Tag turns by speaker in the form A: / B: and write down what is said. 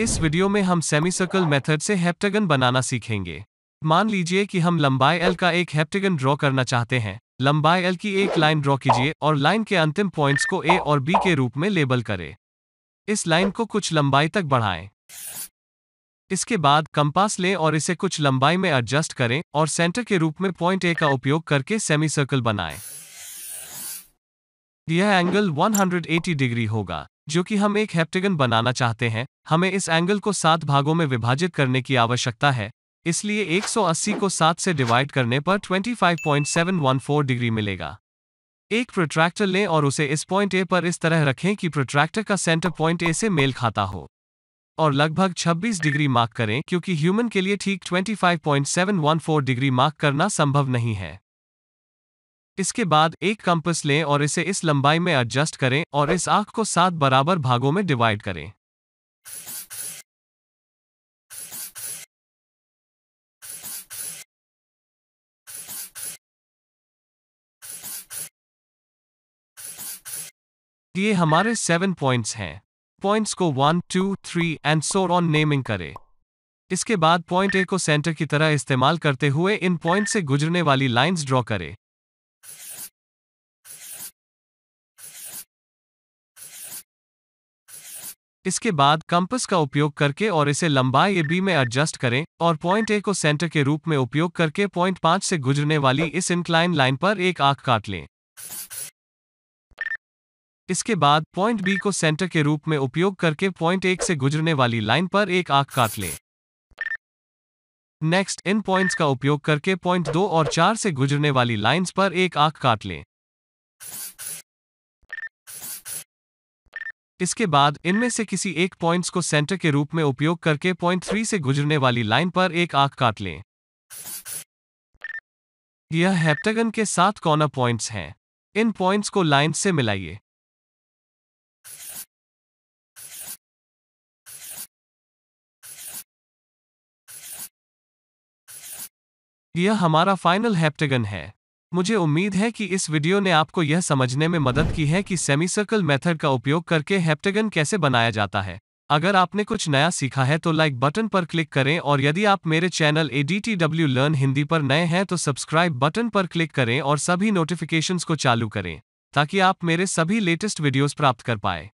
A: इस वीडियो
B: में हम सेमीसर्कल मेथड से हेप्टेगन बनाना सीखेंगे मान लीजिए कि हम लंबाई एल का एक हेप्टेगन ड्रॉ करना चाहते हैं लंबाई एल की एक लाइन ड्रॉ कीजिए और लाइन के अंतिम पॉइंट्स को ए और बी के रूप में लेबल करें इस लाइन को कुछ लंबाई तक बढ़ाएं इसके बाद कंपास लें और इसे कुछ लंबाई में एडजस्ट करें और सेंटर के रूप में पॉइंट ए का उपयोग करके सेमी सर्कल बनाएं यह एंगल 180 डिग्री होगा जो कि हम एक हेप्टेगन बनाना चाहते हैं हमें इस एंगल को सात भागों में विभाजित करने की आवश्यकता है इसलिए 180 को सात से डिवाइड करने पर 25.714 डिग्री मिलेगा एक प्रोट्रैक्टर लें और उसे इस पॉइंट ए पर इस तरह रखें कि प्रोट्रैक्टर का सेंटर पॉइंट ए से मेल खाता हो और लगभग 26 डिग्री मार्क करें क्योंकि ह्यूमन के लिए ठीक 25.714 डिग्री मार्क करना संभव नहीं है इसके बाद एक कंपस लें और इसे इस लंबाई में एडजस्ट करें और इस आंख को सात बराबर भागों में डिवाइड करें ये हमारे सेवन पॉइंट्स हैं पॉइंट्स को one two three and so on naming करें इसके बाद पॉइंट ए को सेंटर की तरह इस्तेमाल करते हुए इन पॉइंट से गुजरने वाली लाइंस ड्रॉ करें इसके बाद कंपस का उपयोग करके और इसे लंबाई ए बी में एडजस्ट करें और पॉइंट ए को सेंटर के रूप में उपयोग करके पॉइंट पांच से गुजरने वाली इस इंक्लाइन लाइन पर एक आंख काट लें इसके बाद पॉइंट बी को सेंटर के रूप में उपयोग करके पॉइंट एक से गुजरने वाली लाइन पर एक आंख काट लें नेक्स्ट इन पॉइंट्स का उपयोग करके पॉइंट दो और चार से गुजरने वाली लाइंस पर एक आंख काट लें इसके बाद इनमें से किसी एक पॉइंट्स को सेंटर के रूप में उपयोग करके पॉइंट थ्री से गुजरने वाली लाइन पर एक आंख काट लें यह हेप्टेगन के सात कॉर्नर पॉइंट्स हैं इन पॉइंट्स को लाइन से मिलाइए यह हमारा फाइनल हेप्टागन है मुझे उम्मीद है कि इस वीडियो ने आपको यह समझने में मदद की है कि सेमी सर्कल मेथड का उपयोग करके हेप्टेगन कैसे बनाया जाता है अगर आपने कुछ नया सीखा है तो लाइक बटन पर क्लिक करें और यदि आप मेरे channel A D T W learn Hindi पर नए हैं तो सब्सक्राइब बटन पर क्लिक करें और सभी नोटिफिकेशंस को चालू करें ताकि आप मेरे सभी लेटेस्ट वीडियोस प्राप्त कर पाएं